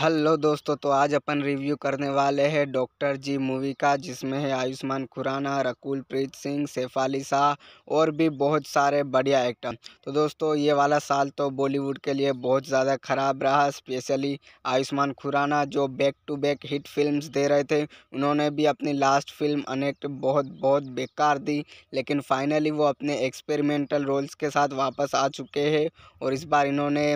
hello दोस्तों तो आज अपन रिव्यू करने वाले हैं डॉक्टर जी मूवी का जिसमें है आयुष्मान खुराना रकुल प्रीत सिंह सेफाली शाह और भी बहुत सारे बढ़िया एक्टर तो दोस्तों ये वाला साल तो बॉलीवुड के लिए बहुत ज़्यादा ख़राब रहा स्पेशली आयुष्मान खुराना जो back to back hit films दे रहे थे उन्होंने भी अपनी लास्ट फिल्म अनेक्ट बहुत बहुत बेकार दी लेकिन फाइनली वो अपने एक्सपेरिमेंटल रोल्स के साथ वापस आ चुके हैं और इस बार इन्होंने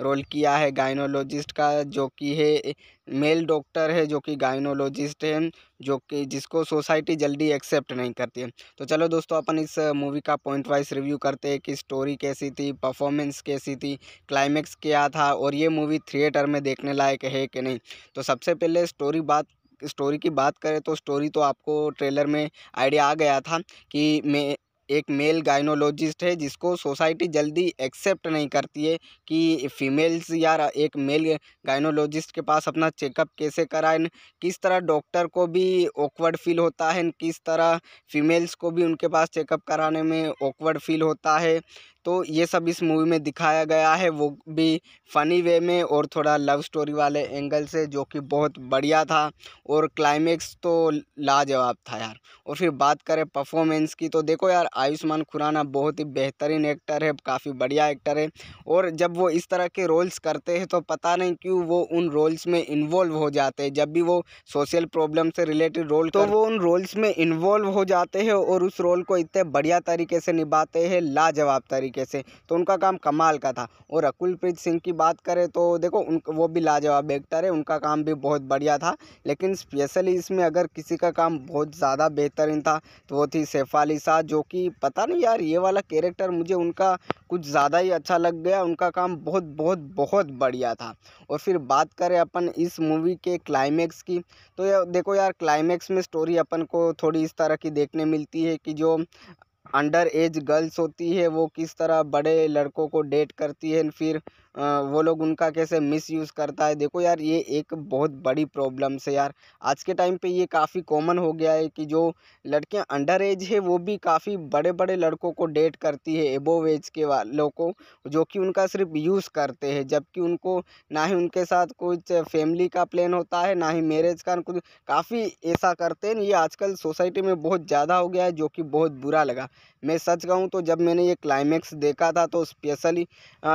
रोल किया है गाइनोलॉजिस्ट का जो कि है मेल डॉक्टर है जो कि गायनोलॉजिस्ट हैं जो कि जिसको सोसाइटी जल्दी एक्सेप्ट नहीं करती है तो चलो दोस्तों अपन इस मूवी का पॉइंट वाइज रिव्यू करते हैं कि स्टोरी कैसी थी परफॉर्मेंस कैसी थी क्लाइमेक्स क्या था और ये मूवी थिएटर में देखने लायक है कि नहीं तो सबसे पहले स्टोरी बात स्टोरी की बात करें तो स्टोरी तो आपको ट्रेलर में आइडिया आ गया था कि मैं एक मेल गायनोलॉजिस्ट है जिसको सोसाइटी जल्दी एक्सेप्ट नहीं करती है कि फीमेल्स या एक मेल गायनोलॉजिस्ट के पास अपना चेकअप कैसे कराएं किस तरह डॉक्टर को भी ऑकवर्ड फील होता है किस तरह फीमेल्स को भी उनके पास चेकअप कराने में ऑकवर्ड फील होता है तो ये सब इस मूवी में दिखाया गया है वो भी फ़नी वे में और थोड़ा लव स्टोरी वाले एंगल से जो कि बहुत बढ़िया था और क्लाइमेक्स तो लाजवाब था यार और फिर बात करें परफॉर्मेंस की तो देखो यार आयुष्मान खुराना बहुत ही बेहतरीन एक्टर है काफ़ी बढ़िया एक्टर है और जब वो इस तरह के रोल्स करते हैं तो पता नहीं क्यों वो उन रोल्स में इन्वॉल्व हो जाते हैं जब भी वो सोशल प्रॉब्लम से रिलेटेड रोल तो वो उन रोल्स में इन्वॉल्व हो जाते हैं और उस रोल को इतने बढ़िया तरीके से निभाते हैं लाजवाब तरीके तरीके से तो उनका काम कमाल का था और अकुलप्रीत सिंह की बात करें तो देखो उन वो भी लाजवाब एक्टर है उनका काम भी बहुत बढ़िया था लेकिन स्पेशली इसमें अगर किसी का काम बहुत ज़्यादा बेहतरीन था तो वो थी सैफ अली शाह जो कि पता नहीं यार ये वाला कैरेक्टर मुझे उनका कुछ ज़्यादा ही अच्छा लग गया उनका काम बहुत बहुत बहुत बढ़िया था और फिर बात करें अपन इस मूवी के क्लाइमैक्स की तो या, देखो यार क्लाइमैक्स में स्टोरी अपन को थोड़ी इस तरह की देखने मिलती है कि जो अंडर एज गर्ल्स होती है वो किस तरह बड़े लड़कों को डेट करती है फिर वो लोग उनका कैसे मिस यूज़ करता है देखो यार ये एक बहुत बड़ी प्रॉब्लम्स है यार आज के टाइम पे ये काफ़ी कॉमन हो गया है कि जो लड़कियां अंडर एज है वो भी काफ़ी बड़े बड़े लड़कों को डेट करती है एबोव एज के वालों को जो कि उनका सिर्फ यूज़ करते हैं जबकि उनको ना ही उनके साथ कुछ फैमिली का प्लान होता है ना ही मैरिज का कुछ काफ़ी ऐसा करते हैं ये आजकल सोसाइटी में बहुत ज़्यादा हो गया है जो कि बहुत बुरा लगा मैं सच कहूँ तो जब मैंने ये क्लाइमैक्स देखा था तो स्पेशली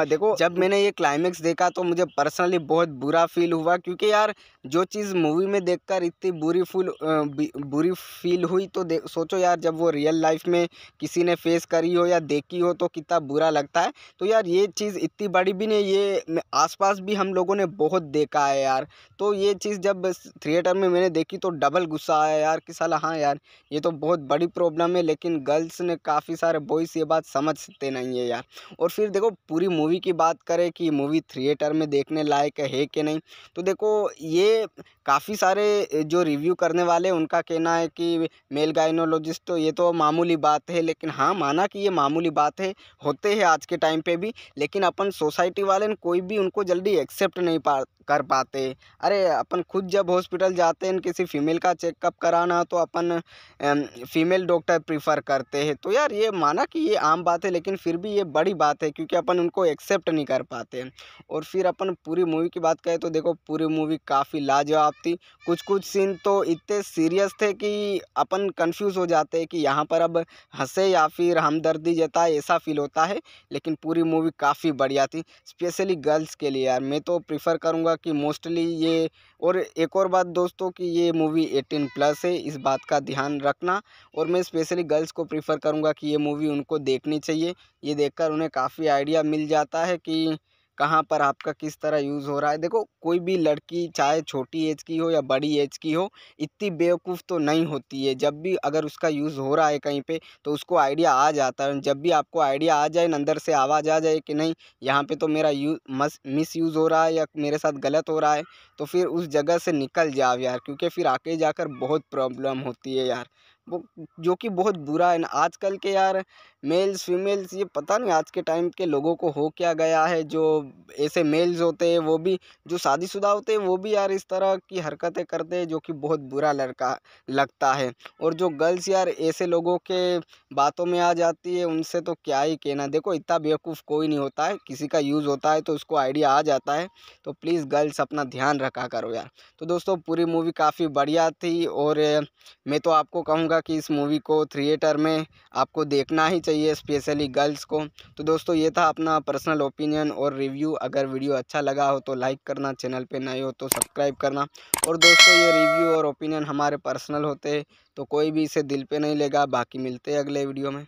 देखो जब मैंने ये क्लाइमेक्स देखा तो मुझे पर्सनली बहुत बुरा फील हुआ क्योंकि यार जो चीज़ मूवी में देखकर इतनी बुरी फुल बुरी फील हुई तो सोचो यार जब वो रियल लाइफ में किसी ने फेस करी हो या देखी हो तो कितना बुरा लगता है तो यार ये चीज़ इतनी बड़ी भी नहीं ये पास भी हम लोगों ने बहुत देखा है यार तो ये चीज़ जब थिएटर में मैंने देखी तो डबल गुस्सा आया यार कि सला हाँ यार ये तो बहुत बड़ी प्रॉब्लम है लेकिन गर्ल्स लेकिन काफ़ी सारे बॉयस ये बात समझते नहीं है यार और फिर देखो पूरी मूवी की बात करें कि मूवी थिएटर में देखने लायक है कि नहीं तो देखो ये काफ़ी सारे जो रिव्यू करने वाले उनका कहना है कि मेल गाइनोलॉजिस्ट तो ये तो मामूली बात है लेकिन हाँ माना कि ये मामूली बात है होते हैं आज के टाइम पर भी लेकिन अपन सोसाइटी वाले कोई भी उनको जल्दी एक्सेप्ट नहीं पा कर पाते अरे अपन खुद जब हॉस्पिटल जाते हैं किसी फीमेल का चेकअप कराना तो अपन फीमेल डॉक्टर प्रीफर करते हैं तो यार ये माना कि ये आम बात है लेकिन फिर भी ये बड़ी बात है क्योंकि अपन उनको एक्सेप्ट नहीं कर पाते और फिर अपन पूरी मूवी की बात करें तो देखो पूरी मूवी काफ़ी लाजवाब थी कुछ कुछ सीन तो इतने सीरियस थे कि अपन कन्फ्यूज़ हो जाते हैं कि यहाँ पर अब हंसे या फिर हमदर्दी जता ऐसा फील होता है लेकिन पूरी मूवी काफ़ी बढ़िया थी स्पेशली गर्ल्स के लिए यार मैं तो प्रीफर करूँगा कि मोस्टली ये और एक और बात दोस्तों कि ये मूवी एटीन प्लस है इस बात का ध्यान रखना और मैं स्पेशली गर्ल्स को प्रीफर कर करूँगा कि ये मूवी उनको देखनी चाहिए ये देखकर उन्हें काफ़ी आइडिया मिल जाता है कि कहाँ पर आपका किस तरह यूज़ हो रहा है देखो कोई भी लड़की चाहे छोटी एज की हो या बड़ी एज की हो इतनी बेवकूफ़ तो नहीं होती है जब भी अगर उसका यूज़ हो रहा है कहीं पे तो उसको आइडिया आ जाता है जब भी आपको आइडिया आ जाए अंदर से आवाज़ आ जाए कि नहीं यहाँ पे तो मेरा यू मस मिस यूज़ हो रहा है या मेरे साथ गलत हो रहा है तो फिर उस जगह से निकल जाओ यार क्योंकि फिर आके जाकर बहुत प्रॉब्लम होती है यार जो कि बहुत बुरा है ना आजकल के यार मेल्स फीमेल्स ये पता नहीं आज के टाइम के लोगों को हो क्या गया है जो ऐसे मेल्स होते हैं वो भी जो शादीशुदा होते हैं वो भी यार इस तरह की हरकतें करते हैं जो कि बहुत बुरा लड़का लगता है और जो गर्ल्स यार ऐसे लोगों के बातों में आ जाती है उनसे तो क्या ही कहना देखो इतना बेवकूफ़ कोई नहीं होता है किसी का यूज़ होता है तो उसको आइडिया आ जाता है तो प्लीज़ गर्ल्स अपना ध्यान रखा करो यार तो दोस्तों पूरी मूवी काफ़ी बढ़िया थी और मैं तो आपको कहूँगा लगा कि इस मूवी को थिएटर में आपको देखना ही चाहिए स्पेशली गर्ल्स को तो दोस्तों ये था अपना पर्सनल ओपिनियन और रिव्यू अगर वीडियो अच्छा लगा हो तो लाइक करना चैनल पे नए हो तो सब्सक्राइब करना और दोस्तों ये रिव्यू और ओपिनियन हमारे पर्सनल होते हैं तो कोई भी इसे दिल पर नहीं लेगा बाकी मिलते हैं अगले वीडियो में